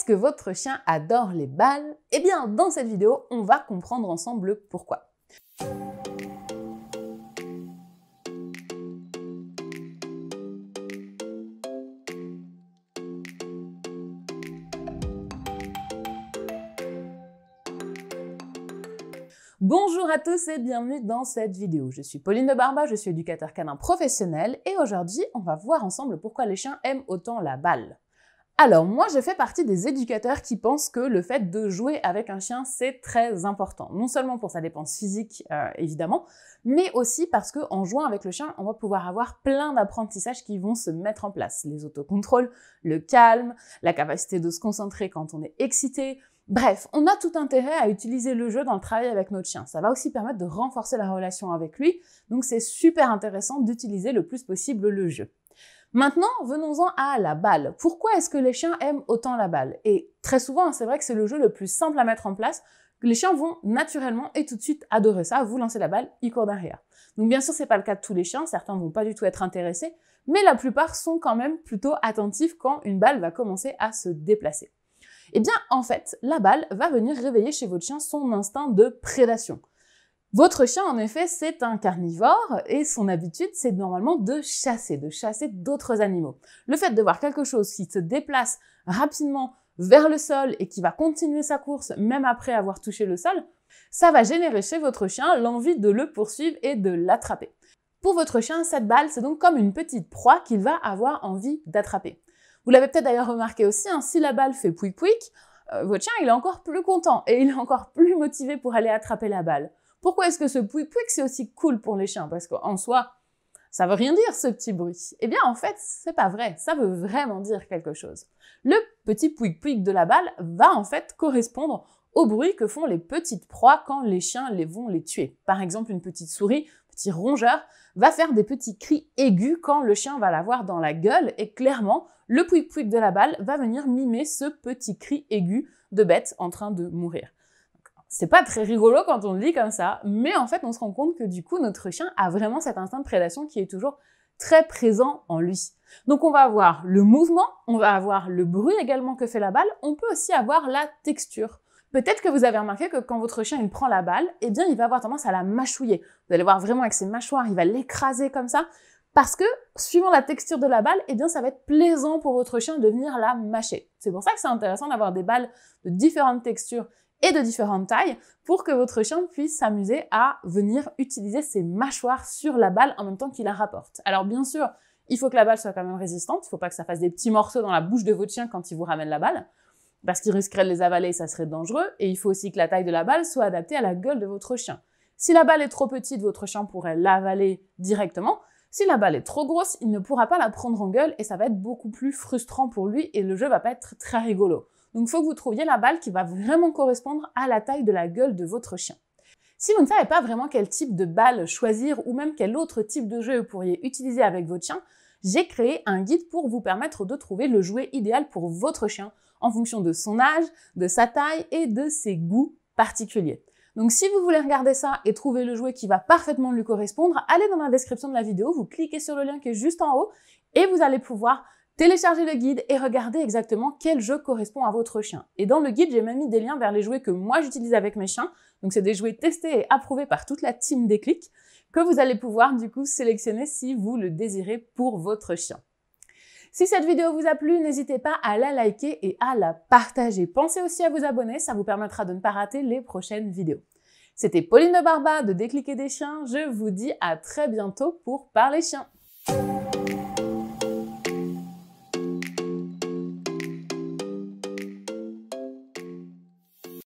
Est-ce que votre chien adore les balles Eh bien, dans cette vidéo, on va comprendre ensemble pourquoi. Bonjour à tous et bienvenue dans cette vidéo. Je suis Pauline de Barba, je suis éducateur canin professionnel et aujourd'hui on va voir ensemble pourquoi les chiens aiment autant la balle. Alors moi, je fais partie des éducateurs qui pensent que le fait de jouer avec un chien, c'est très important. Non seulement pour sa dépense physique, euh, évidemment, mais aussi parce qu'en jouant avec le chien, on va pouvoir avoir plein d'apprentissages qui vont se mettre en place. Les autocontrôles, le calme, la capacité de se concentrer quand on est excité. Bref, on a tout intérêt à utiliser le jeu dans le travail avec notre chien. Ça va aussi permettre de renforcer la relation avec lui, donc c'est super intéressant d'utiliser le plus possible le jeu. Maintenant, venons-en à la balle. Pourquoi est-ce que les chiens aiment autant la balle Et très souvent, hein, c'est vrai que c'est le jeu le plus simple à mettre en place. Les chiens vont naturellement et tout de suite adorer ça. Vous lancez la balle, ils courent derrière. Donc bien sûr, c'est pas le cas de tous les chiens. Certains vont pas du tout être intéressés, mais la plupart sont quand même plutôt attentifs quand une balle va commencer à se déplacer. Eh bien, en fait, la balle va venir réveiller chez votre chien son instinct de prédation. Votre chien, en effet, c'est un carnivore et son habitude, c'est normalement de chasser, de chasser d'autres animaux. Le fait de voir quelque chose qui se déplace rapidement vers le sol et qui va continuer sa course même après avoir touché le sol, ça va générer chez votre chien l'envie de le poursuivre et de l'attraper. Pour votre chien, cette balle, c'est donc comme une petite proie qu'il va avoir envie d'attraper. Vous l'avez peut-être d'ailleurs remarqué aussi, hein, si la balle fait pouic pouic, euh, votre chien, il est encore plus content et il est encore plus motivé pour aller attraper la balle. Pourquoi est-ce que ce pouic-pouic, c'est aussi cool pour les chiens Parce qu'en soi, ça veut rien dire ce petit bruit. Eh bien, en fait, c'est pas vrai. Ça veut vraiment dire quelque chose. Le petit pouic-pouic de la balle va en fait correspondre au bruit que font les petites proies quand les chiens les vont les tuer. Par exemple, une petite souris, petit rongeur, va faire des petits cris aigus quand le chien va l'avoir dans la gueule et clairement, le pouic-pouic de la balle va venir mimer ce petit cri aigu de bête en train de mourir. C'est pas très rigolo quand on le dit comme ça, mais en fait, on se rend compte que du coup, notre chien a vraiment cet instinct de prédation qui est toujours très présent en lui. Donc on va avoir le mouvement, on va avoir le bruit également que fait la balle, on peut aussi avoir la texture. Peut-être que vous avez remarqué que quand votre chien il prend la balle, eh bien il va avoir tendance à la mâchouiller. Vous allez voir vraiment avec ses mâchoires, il va l'écraser comme ça parce que suivant la texture de la balle, et eh bien ça va être plaisant pour votre chien de venir la mâcher. C'est pour ça que c'est intéressant d'avoir des balles de différentes textures et de différentes tailles pour que votre chien puisse s'amuser à venir utiliser ses mâchoires sur la balle en même temps qu'il la rapporte. Alors bien sûr, il faut que la balle soit quand même résistante, il ne faut pas que ça fasse des petits morceaux dans la bouche de votre chien quand il vous ramène la balle, parce qu'il risquerait de les avaler et ça serait dangereux, et il faut aussi que la taille de la balle soit adaptée à la gueule de votre chien. Si la balle est trop petite, votre chien pourrait l'avaler directement, si la balle est trop grosse, il ne pourra pas la prendre en gueule et ça va être beaucoup plus frustrant pour lui et le jeu va pas être très rigolo. Donc il faut que vous trouviez la balle qui va vraiment correspondre à la taille de la gueule de votre chien. Si vous ne savez pas vraiment quel type de balle choisir ou même quel autre type de jeu vous pourriez utiliser avec votre chien, j'ai créé un guide pour vous permettre de trouver le jouet idéal pour votre chien en fonction de son âge, de sa taille et de ses goûts particuliers. Donc si vous voulez regarder ça et trouver le jouet qui va parfaitement lui correspondre, allez dans la description de la vidéo, vous cliquez sur le lien qui est juste en haut et vous allez pouvoir Téléchargez le guide et regardez exactement quel jeu correspond à votre chien. Et dans le guide, j'ai même mis des liens vers les jouets que moi j'utilise avec mes chiens. Donc c'est des jouets testés et approuvés par toute la team des clics que vous allez pouvoir du coup sélectionner si vous le désirez pour votre chien. Si cette vidéo vous a plu, n'hésitez pas à la liker et à la partager. Pensez aussi à vous abonner, ça vous permettra de ne pas rater les prochaines vidéos. C'était Pauline de Barba de Décliquer des chiens. Je vous dis à très bientôt pour Parler chiens.